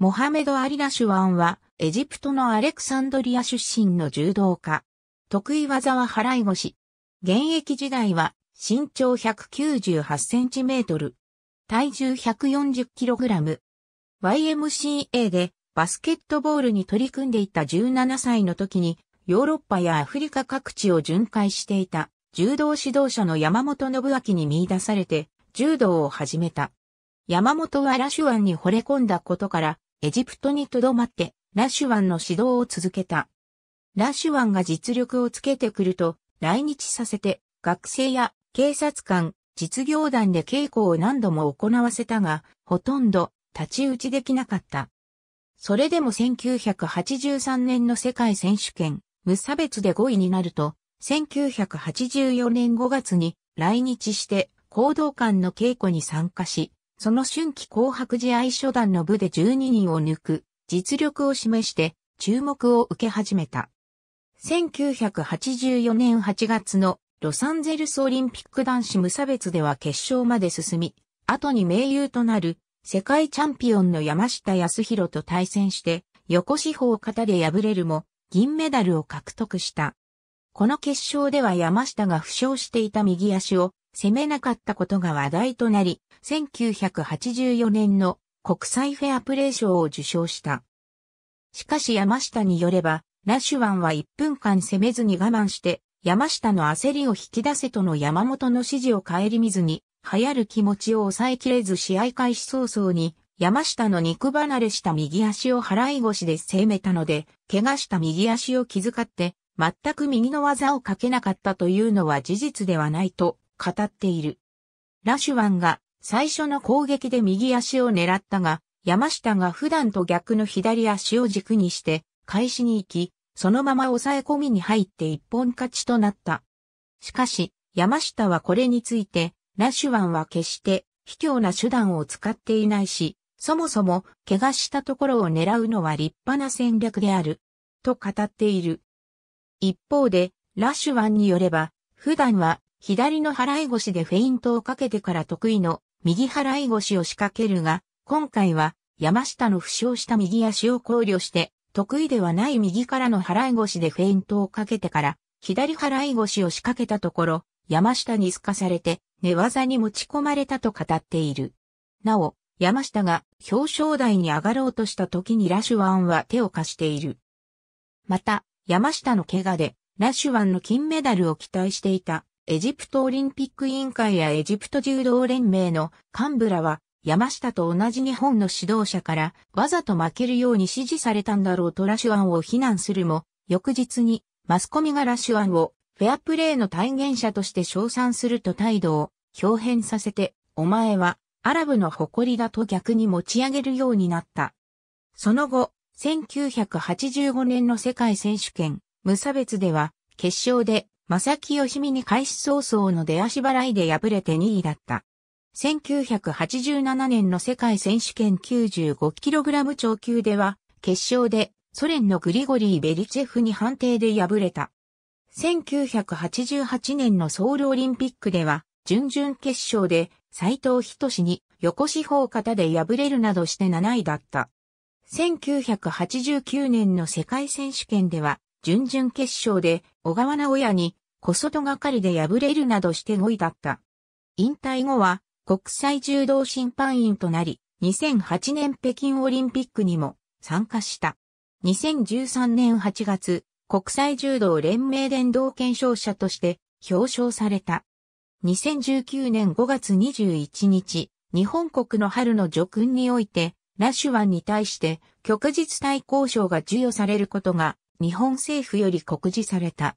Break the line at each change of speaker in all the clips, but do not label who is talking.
モハメド・アリラシュワンは、エジプトのアレクサンドリア出身の柔道家。得意技は払い腰。現役時代は、身長198センチメートル。体重140キログラム。YMCA でバスケットボールに取り組んでいた17歳の時に、ヨーロッパやアフリカ各地を巡回していた柔道指導者の山本信明に見出されて柔道を始めた。山本はラシュワンに惚れ込んだことからエジプトにとどまって、ラシュワンの指導を続けた。ラシュワンが実力をつけてくると、来日させて、学生や警察官、実業団で稽古を何度も行わせたが、ほとんど立ち打ちできなかった。それでも1983年の世界選手権、無差別で5位になると、1984年5月に来日して、行動官の稽古に参加し、その春季紅白試合初段の部で12人を抜く、実力を示して注目を受け始めた。1984年8月のロサンゼルスオリンピック男子無差別では決勝まで進み、後に盟友となる世界チャンピオンの山下康弘と対戦して、横四方型で敗れるも、銀メダルを獲得した。この決勝では山下が負傷していた右足を攻めなかったことが話題となり、1984年の国際フェアプレー賞を受賞した。しかし山下によれば、ラシュワンは1分間攻めずに我慢して、山下の焦りを引き出せとの山本の指示を顧みずに、流行る気持ちを抑えきれず試合開始早々に、山下の肉離れした右足を払い腰で攻めたので、怪我した右足を気遣って、全く右の技をかけなかったというのは事実ではないと語っている。ラシュワンが最初の攻撃で右足を狙ったが、山下が普段と逆の左足を軸にして、返しに行き、そのまま抑え込みに入って一本勝ちとなった。しかし、山下はこれについて、ラシュワンは決して卑怯な手段を使っていないし、そもそも怪我したところを狙うのは立派な戦略である、と語っている。一方で、ラシュワンによれば、普段は左の払い腰でフェイントをかけてから得意の右払い腰を仕掛けるが、今回は山下の負傷した右足を考慮して、得意ではない右からの払い腰でフェイントをかけてから、左払い腰を仕掛けたところ、山下に透かされて、寝技に持ち込まれたと語っている。なお、山下が表彰台に上がろうとした時にラシュワンは手を貸している。また、山下の怪我で、ラシュワンの金メダルを期待していたエジプトオリンピック委員会やエジプト柔道連盟の幹部らは、山下と同じ日本の指導者からわざと負けるように指示されたんだろうとラシュアンを非難するも、翌日にマスコミがラシュアンをフェアプレーの体現者として称賛すると態度を表変させて、お前はアラブの誇りだと逆に持ち上げるようになった。その後、1985年の世界選手権、無差別では、決勝で正木義美に開始早々の出足払いで敗れて2位だった。1987年の世界選手権 95kg 超級では、決勝でソ連のグリゴリー・ベリチェフに判定で敗れた。1988年のソウルオリンピックでは、準々決勝で斎藤仁に横四方型で敗れるなどして7位だった。1989年の世界選手権では、準々決勝で小川直也に、小外がかりで敗れるなどして5位だった。引退後は、国際柔道審判員となり、2008年北京オリンピックにも参加した。2013年8月、国際柔道連盟伝道検証者として表彰された。2019年5月21日、日本国の春の叙勲において、ラッシュワンに対して、旭日対抗賞が授与されることが日本政府より告示された。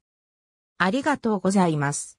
ありがとうございます。